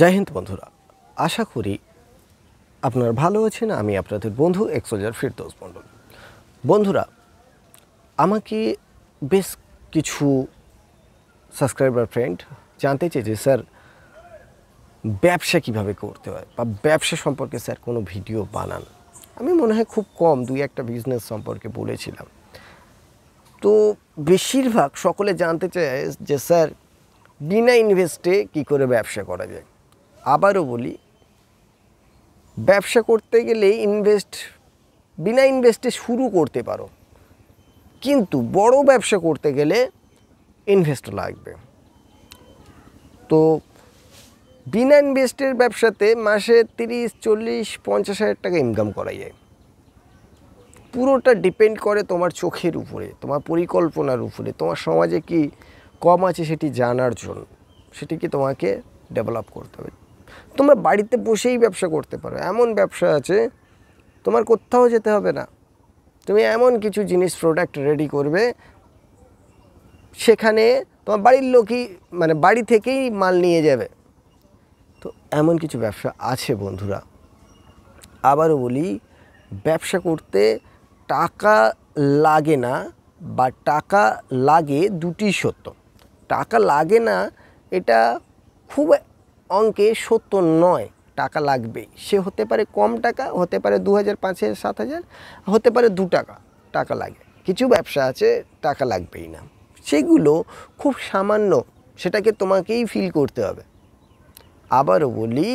জয় হিন্দ বন্ধুরা আশা করি আপনার ভালো আছেন আমি আপনাদের বন্ধু এক্সোজার ফিরদোস মণ্ডল বন্ধুরা আমাকে বেশ কিছু সাবস্ক্রাইবার ফ্রেন্ড জানতে চেয়েছে স্যার ব্যবসা কিভাবে করতে হয় বা ব্যবসা সম্পর্কে স্যার কোনো ভিডিও বানান আমি মনে হয় খুব কম দুই একটা বিজনেস সম্পর্কে বলেছিলাম তো বেশিরভাগ সকলে জানতে চায় যে স্যার বিনা ইনভেস্টে কী করে ব্যবসা করা যায় আবারও বলি ব্যবসা করতে গেলে ইনভেস্ট বিনা ইনভেস্টে শুরু করতে পারো কিন্তু বড় ব্যবসা করতে গেলে ইনভেস্ট লাগবে তো বিনা ইনভেস্টের ব্যবসাতে মাসে তিরিশ চল্লিশ পঞ্চাশ হাজার টাকা ইনকাম করা যায় পুরোটা ডিপেন্ড করে তোমার চোখের উপরে তোমার পরিকল্পনার উপরে তোমার সমাজে কি কম আছে সেটি জানার জন্য সেটি কি তোমাকে ডেভেলপ করতে হবে তোমরা বাড়িতে বসেই ব্যবসা করতে পারো এমন ব্যবসা আছে তোমার কোথাও যেতে হবে না তুমি এমন কিছু জিনিস প্রোডাক্ট রেডি করবে সেখানে তোমার বাড়ির লোকই মানে বাড়ি থেকেই মাল নিয়ে যাবে তো এমন কিছু ব্যবসা আছে বন্ধুরা আবারও বলি ব্যবসা করতে টাকা লাগে না বা টাকা লাগে দুটি সত্য টাকা লাগে না এটা খুব অঙ্কে সত্তর নয় টাকা লাগবে সে হতে পারে কম টাকা হতে পারে দু হাজার পাঁচ হাজার সাত হাজার হতে পারে দু টাকা টাকা লাগে কিছু ব্যবসা আছে টাকা লাগবেই না সেগুলো খুব সামান্য সেটাকে তোমাকেই ফিল করতে হবে আবারও বলি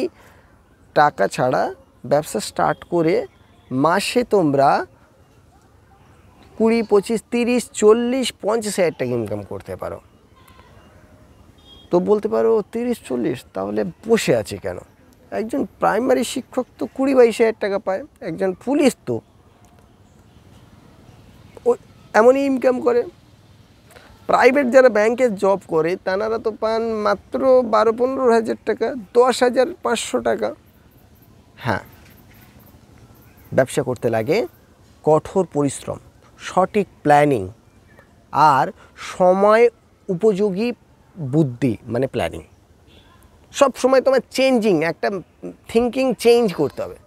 টাকা ছাড়া ব্যবসা স্টার্ট করে মাসে তোমরা কুড়ি পঁচিশ তিরিশ চল্লিশ পঞ্চাশ হাজার টাকা ইনকাম করতে পারো তো বলতে পারো তিরিশ চল্লিশ তাহলে বসে আছে কেন একজন প্রাইমারি শিক্ষক তো কুড়ি বাইশ হাজার টাকা পায় একজন পুলিশ তো এমনই ইনকাম করে প্রাইভেট যারা ব্যাংকে জব করে তেনারা তো পান মাত্র বারো পনেরো হাজার টাকা দশ হাজার পাঁচশো টাকা হ্যাঁ ব্যবসা করতে লাগে কঠোর পরিশ্রম সঠিক প্ল্যানিং আর সময় উপযোগী বুদ্ধি মানে প্ল্যানিং সব সময় তোমার চেঞ্জিং একটা থিঙ্কিং চেঞ্জ করতে হবে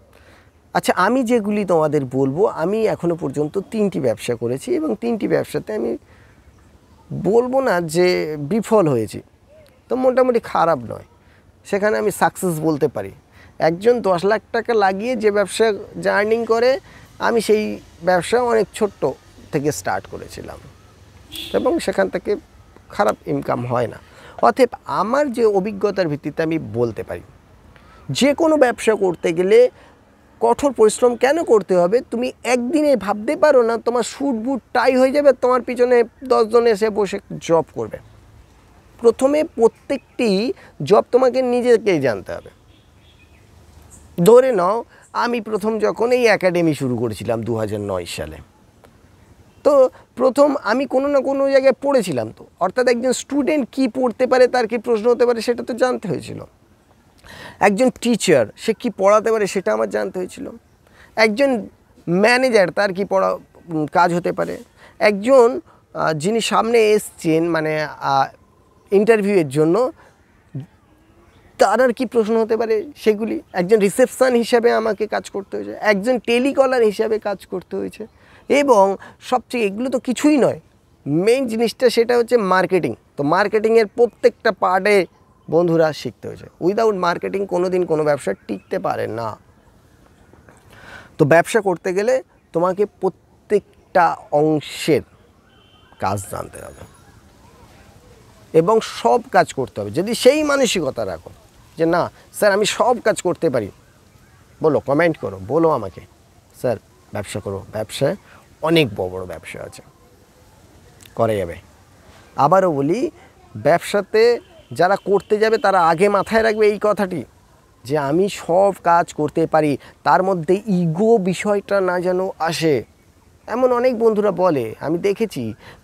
আচ্ছা আমি যেগুলি তোমাদের বলবো আমি এখনও পর্যন্ত তিনটি ব্যবসা করেছি এবং তিনটি ব্যবসাতে আমি বলবো না যে বিফল হয়েছি তো মোটামুটি খারাপ নয় সেখানে আমি সাকসেস বলতে পারি একজন দশ লাখ টাকা লাগিয়ে যে ব্যবসা জার্নিং করে আমি সেই ব্যবসা অনেক ছোট্ট থেকে স্টার্ট করেছিলাম এবং সেখান থেকে খারাপ ইনকাম হয় না অথব আমার যে অভিজ্ঞতার ভিত্তিতে আমি বলতে পারি যে কোনো ব্যবসা করতে গেলে কঠোর পরিশ্রম কেন করতে হবে তুমি একদিনে ভাবতে পারো না তোমার সুট বুট টাই হয়ে যাবে তোমার পিছনে দশজন এসে বসে জব করবে প্রথমে প্রত্যেকটি জব তোমাকে নিজেকেই জানতে হবে ধরে নাও আমি প্রথম যখন এই একাডেমি শুরু করেছিলাম দু সালে তো প্রথম আমি কোনো না কোনো জায়গায় পড়েছিলাম তো অর্থাৎ একজন স্টুডেন্ট কি পড়তে পারে তার কি প্রশ্ন হতে পারে সেটা তো জানতে হয়েছিল একজন টিচার সে কি পড়াতে পারে সেটা আমার জানতে হয়েছিল একজন ম্যানেজার তার কি পড়া কাজ হতে পারে একজন যিনি সামনে এসছেন মানে ইন্টারভিউয়ের জন্য তার আর কি প্রশ্ন হতে পারে সেগুলি একজন রিসেপশান হিসাবে আমাকে কাজ করতে হয়েছে একজন টেলিকলার হিসাবে কাজ করতে হয়েছে এবং সবচেয়ে এগুলো তো কিছুই নয় মেইন জিনিসটা সেটা হচ্ছে মার্কেটিং তো মার্কেটিংয়ের প্রত্যেকটা পার্টে বন্ধুরা শিখতে হয়েছে উইদাউট মার্কেটিং কোনো দিন কোনো ব্যবসা টিকতে পারে না তো ব্যবসা করতে গেলে তোমাকে প্রত্যেকটা অংশের কাজ জানতে হবে এবং সব কাজ করতে হবে যদি সেই মানসিকতা রাখো যে না স্যার আমি সব কাজ করতে পারি বলো কমেন্ট করো বলো আমাকে স্যার ব্যবসা করো ব্যবসা অনেক বড় বড় ব্যবসা আছে করা যাবে আবারও বলি ব্যবসাতে যারা করতে যাবে তারা আগে মাথায় রাখবে এই কথাটি যে আমি সব কাজ করতে পারি তার মধ্যে ইগো বিষয়টা না যেন আসে এমন অনেক বন্ধুরা বলে আমি দেখেছি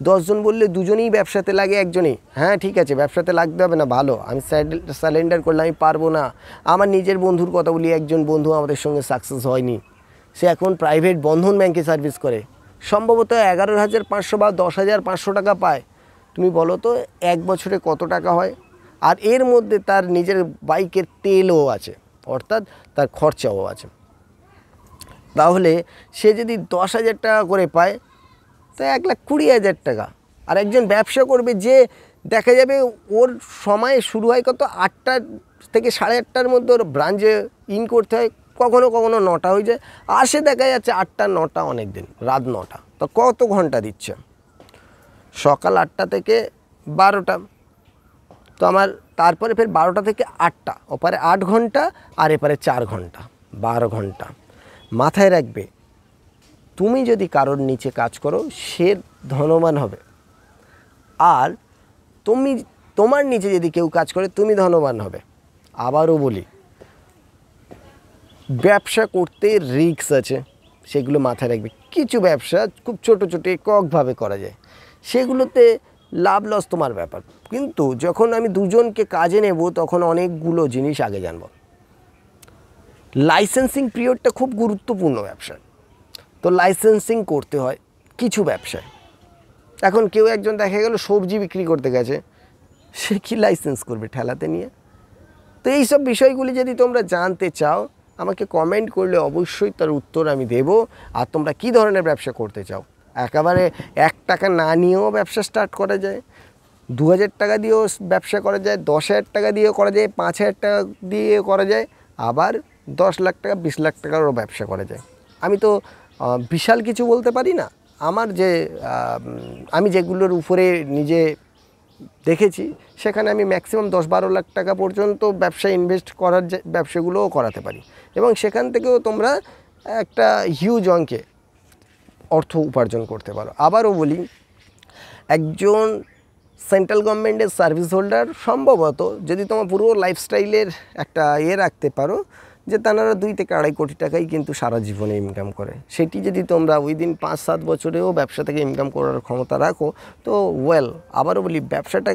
দশজন বললে দুজনেই ব্যবসাতে লাগে একজনেই হ্যাঁ ঠিক আছে ব্যবসাতে লাগতে হবে না ভালো আমি স্যালেন্ডার করলে আমি পারবো না আমার নিজের বন্ধুর কথা বলি একজন বন্ধু আমাদের সঙ্গে সাকসেস হয়নি সে এখন প্রাইভেট বন্ধন ব্যাংকে সার্ভিস করে সম্ভবত এগারো হাজার পাঁচশো বা দশ হাজার পাঁচশো টাকা পায় তুমি বলো তো এক বছরে কত টাকা হয় আর এর মধ্যে তার নিজের বাইকের তেলও আছে অর্থাৎ তার খরচাও আছে তাহলে সে যদি দশ হাজার টাকা করে পায় তা এক লাখ কুড়ি হাজার টাকা আর একজন ব্যবসা করবে যে দেখা যাবে ওর সময় শুরু হয় কত আটটা থেকে সাড়ে আটটার মধ্যে ওর ব্রাঞ্চে ইন করতে হয় কখনো কখনো নটা হয়ে যায় আসে দেখা যাচ্ছে আটটা নটা অনেক দিন রাত নটা তো কত ঘন্টা দিচ্ছে সকাল আটটা থেকে বারোটা তো আমার তারপরে ফের বারোটা থেকে আটটা ওপারে আট ঘন্টা আর এপারে চার ঘন্টা বারো ঘন্টা মাথায় রাখবে তুমি যদি কারোর নিচে কাজ করো সে ধনবান হবে আর তুমি তোমার নিচে যদি কেউ কাজ করে তুমি ধনবান হবে আবারও বলি ব্যবসা করতে রিক্স আছে সেগুলো মাথায় রাখবে কিছু ব্যবসা খুব ছোট ছোট এককভাবে করা যায় সেগুলোতে লাভ লস তোমার ব্যাপার কিন্তু যখন আমি দুজনকে কাজে নেব তখন অনেকগুলো জিনিস আগে জানব লাইসেন্সিং পিরিয়ডটা খুব গুরুত্বপূর্ণ ব্যবসা তো লাইসেন্সিং করতে হয় কিছু ব্যবসায় এখন কেউ একজন দেখা গেল সবজি বিক্রি করতে গেছে সে কি লাইসেন্স করবে ঠেলাতে নিয়ে তো এইসব বিষয়গুলি যদি তোমরা জানতে চাও আমাকে কমেন্ট করলে অবশ্যই তার উত্তর আমি দেব আর তোমরা কী ধরনের ব্যবসা করতে চাও একেবারে এক টাকা না নিয়েও ব্যবসা স্টার্ট করা যায় দু হাজার টাকা দিয়েও ব্যবসা করা যায় দশ হাজার টাকা দিয়েও করা যায় পাঁচ হাজার টাকা দিয়ে করা যায় আবার দশ লাখ টাকা বিশ লাখ টাকারও ব্যবসা করা যায় আমি তো বিশাল কিছু বলতে পারি না আমার যে আমি যেগুলোর উপরে নিজে দেখেছি সেখানে আমি ম্যাক্সিমাম দশ বারো লাখ টাকা পর্যন্ত ব্যবসায় ইনভেস্ট করার যে ব্যবসাগুলোও করাতে পারি এবং সেখান থেকেও তোমরা একটা হিউজ অঙ্কে অর্থ উপার্জন করতে পারো আবারও বলি একজন সেন্ট্রাল গভর্নমেন্টের সার্ভিস হোল্ডার সম্ভবত যদি তোমার পুরো লাইফস্টাইলের একটা ইয়ে রাখতে পারো যে তেনারা দুই থেকে আড়াই কোটি টাকাই কিন্তু সারা জীবনে ইনকাম করে সেটি যদি তোমরা উইদিন পাঁচ সাত বছরেও ব্যবসা থেকে ইনকাম করার ক্ষমতা রাখো তো ওয়েল আবারও বলি ব্যবসাটা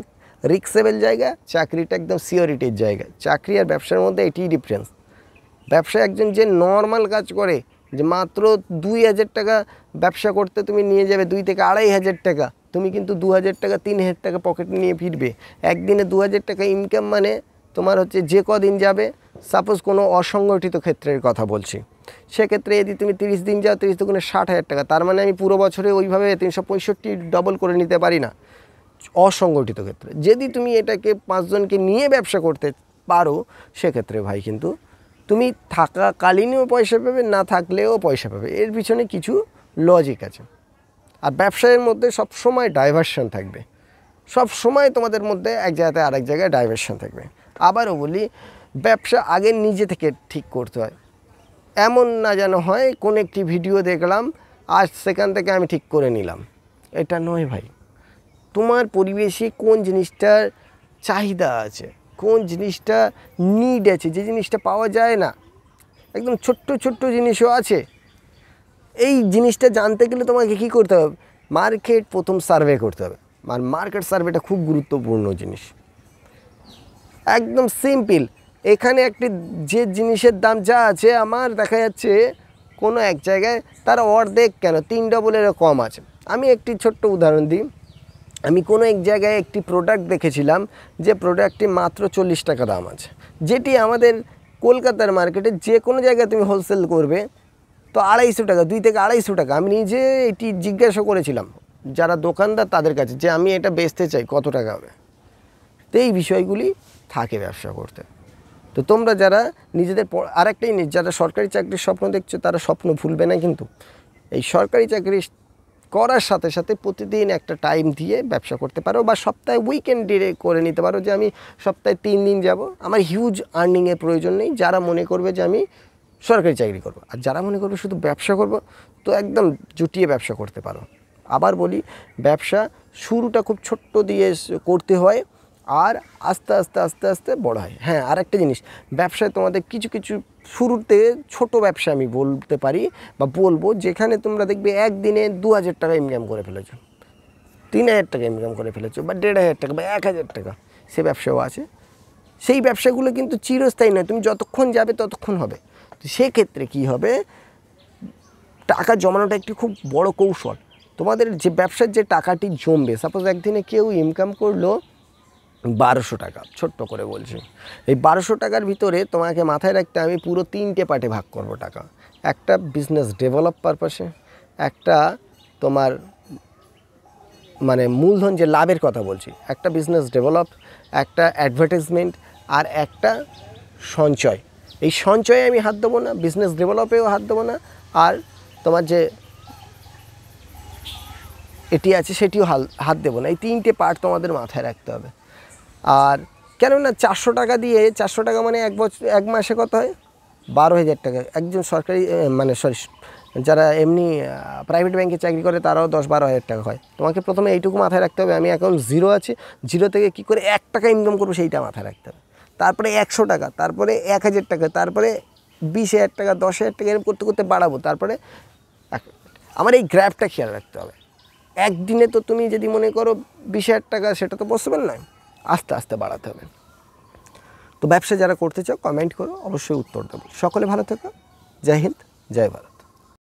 রিক্সেবেল জায়গা চাকরিটা একদম সিওরিটির জায়গা চাকরি আর ব্যবসার মধ্যে এটি ডিফারেন্স ব্যবসা একজন যে নর্মাল কাজ করে যে মাত্র দুই হাজার টাকা ব্যবসা করতে তুমি নিয়ে যাবে দুই থেকে আড়াই হাজার টাকা তুমি কিন্তু দু হাজার টাকা তিন হাজার টাকা পকেটে নিয়ে ফিরবে একদিনে দু হাজার টাকা ইনকাম মানে তোমার হচ্ছে যে কদিন যাবে সাপোজ কোনো অসংগঠিত ক্ষেত্রের কথা বলছি সেক্ষেত্রে যদি তুমি তিরিশ দিন যাও তিরিশ দুগুণে ষাট হাজার টাকা তার মানে আমি পুরো বছরে ওইভাবে তিনশো পঁয়ষট্টি ডবল করে নিতে পারি না অসংগঠিত ক্ষেত্রে যদি তুমি এটাকে পাঁচজনকে নিয়ে ব্যবসা করতে পারো সেক্ষেত্রে ভাই কিন্তু তুমি থাকাকালীনও পয়সা পাবে না থাকলেও পয়সা পাবে এর পিছনে কিছু লজিক আছে আর ব্যবসায়ের মধ্যে সব সময় ডাইভারশন থাকবে সব সময় তোমাদের মধ্যে এক জায়গাতে আরেক জায়গায় ডাইভারশন থাকবে আবারও বলি ব্যবসা আগে নিজে থেকে ঠিক করতে হয় এমন না যেন হয় কোন একটি ভিডিও দেখলাম আর সেখান থেকে আমি ঠিক করে নিলাম এটা নয় ভাই তোমার পরিবেশে কোন জিনিসটার চাহিদা আছে কোন জিনিসটা নিড আছে যে জিনিসটা পাওয়া যায় না একদম ছোট্ট ছোট্ট জিনিসও আছে এই জিনিসটা জানতে গেলে তোমাকে কী করতে হবে মার্কেট প্রথম সার্ভে করতে হবে মার্কেট সার্ভেটা খুব গুরুত্বপূর্ণ জিনিস একদম সিম্পল এখানে একটি যে জিনিসের দাম যা আছে আমার দেখা যাচ্ছে কোনো এক জায়গায় তার অর্ধেক কেন তিন ডবলেরও কম আছে আমি একটি ছোট্ট উদাহরণ দিই আমি কোনো এক জায়গায় একটি প্রোডাক্ট দেখেছিলাম যে প্রোডাক্টটি মাত্র চল্লিশ টাকা দাম আছে যেটি আমাদের কলকাতার মার্কেটে যে কোনো জায়গায় তুমি হোলসেল করবে তো আড়াইশো টাকা দুই থেকে আড়াইশো টাকা আমি নিজে এটি জিজ্ঞাসা করেছিলাম যারা দোকানদার তাদের কাছে যে আমি এটা বেচতে চাই কত টাকা হবে তো এই বিষয়গুলি থাকে ব্যবসা করতে তো তোমরা যারা নিজেদের আরেকটাই নিজ যারা সরকারি চাকরির স্বপ্ন দেখছো তারা স্বপ্ন ভুলবে না কিন্তু এই সরকারি চাকরি করার সাথে সাথে প্রতিদিন একটা টাইম দিয়ে ব্যবসা করতে পারো বা সপ্তাহে উইকেন্ডে করে নিতে পারো যে আমি সপ্তাহে তিন দিন যাব আমার হিউজ আর্নিংয়ের প্রয়োজন নেই যারা মনে করবে যে আমি সরকারি চাকরি করব আর যারা মনে করবে শুধু ব্যবসা করব তো একদম জুটিয়ে ব্যবসা করতে পারো আবার বলি ব্যবসা শুরুটা খুব ছোট্ট দিয়ে করতে হয় আর আস্তে আস্তে আস্তে আস্তে বড় হয় হ্যাঁ আর একটা জিনিস ব্যবসায় তোমাদের কিছু কিছু শুরুতে ছোট ব্যবসা আমি বলতে পারি বা বলবো যেখানে তোমরা দেখবে একদিনে দু হাজার টাকা ইনকাম করে ফেলেছো তিন হাজার টাকা ইনকাম করে ফেলেছো বা দেড় হাজার টাকা বা এক হাজার টাকা সে ব্যবসাও আছে সেই ব্যবসাগুলো কিন্তু চিরস্থায়ী নয় তুমি যতক্ষণ যাবে ততক্ষণ হবে তো সেক্ষেত্রে কি হবে টাকা জমানোটা একটি খুব বড় কৌশল তোমাদের যে ব্যবসার যে টাকাটি জমবে সাপোজ একদিনে কেউ ইনকাম করলো বারোশো টাকা ছোট্ট করে বলছি এই বারোশো টাকার ভিতরে তোমাকে মাথায় রাখতে আমি পুরো তিনটে পার্টে ভাগ করব টাকা একটা বিজনেস ডেভেলপ পারপাসে একটা তোমার মানে মূলধন যে লাভের কথা বলছি একটা বিজনেস ডেভেলপ একটা অ্যাডভার্টাইজমেন্ট আর একটা সঞ্চয় এই সঞ্চয়ে আমি হাত দেবো না বিজনেস ডেভেলপেও হাত দেবো না আর তোমার যে এটি আছে সেটিও হাল হাত দেবো না এই তিনটে পার্ট তোমাদের মাথায় রাখতে হবে আর কেন না চারশো টাকা দিয়ে চারশো টাকা মানে এক বছর এক মাসে কত হয় বারো হাজার টাকা একজন সরকারি মানে সরি যারা এমনি প্রাইভেট ব্যাংকে চাকরি করে তারাও দশ বারো হাজার টাকা হয় তোমাকে প্রথমে এইটুকু মাথায় রাখতে হবে আমি এখন জিরো আছি জিরো থেকে কি করে এক টাকা ইনকাম করবো সেইটা মাথায় রাখতে হবে তারপরে একশো টাকা তারপরে এক হাজার টাকা তারপরে বিশ হাজার টাকা দশ হাজার টাকা এরকম করতে করতে বাড়াবো তারপরে আমার এই গ্র্যাপটা খেয়াল রাখতে হবে একদিনে তো তুমি যদি মনে করো বিশ হাজার টাকা সেটা তো পসিবল নয় আস্তে আস্তে বাড়াতে হবে তো ব্যবসা যারা করতে চাও কমেন্ট করো অবশ্যই উত্তর দেবো সকলে ভালো থেকো জয় হিন্দ জয় ভারত